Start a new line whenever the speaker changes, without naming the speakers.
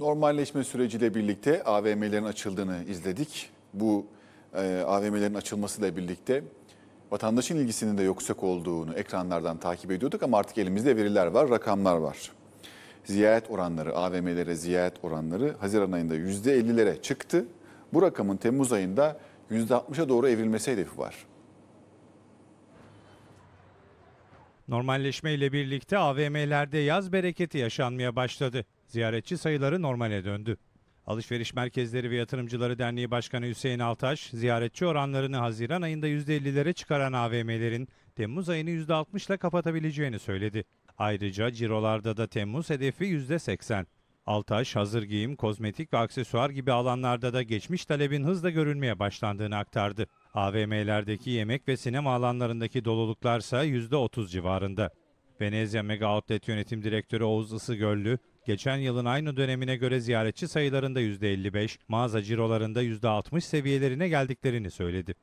Normalleşme süreciyle birlikte AVM'lerin açıldığını izledik. Bu e, AVM'lerin açılmasıyla birlikte vatandaşın ilgisinin de yüksek olduğunu ekranlardan takip ediyorduk ama artık elimizde veriler var, rakamlar var. Ziyaret oranları, AVM'lere ziyaret oranları Haziran ayında %50'lere çıktı. Bu rakamın Temmuz ayında %60'a doğru evrilmesi hedefi var.
Normalleşme ile birlikte AVM'lerde yaz bereketi yaşanmaya başladı ziyaretçi sayıları normale döndü. Alışveriş Merkezleri ve Yatırımcıları Derneği Başkanı Hüseyin Altaş, ziyaretçi oranlarını Haziran ayında %50'lere çıkaran AVM'lerin Temmuz ayını %60 ile kapatabileceğini söyledi. Ayrıca cirolarda da Temmuz hedefi %80. Altaş, hazır giyim, kozmetik ve aksesuar gibi alanlarda da geçmiş talebin hızla görülmeye başlandığını aktardı. AVM'lerdeki yemek ve sinema alanlarındaki doluluklarsa %30 civarında. Venezia Mega Outlet Yönetim Direktörü Oğuz Isıgöllü, geçen yılın aynı dönemine göre ziyaretçi sayılarında %55, mağaza cirolarında %60 seviyelerine geldiklerini söyledi.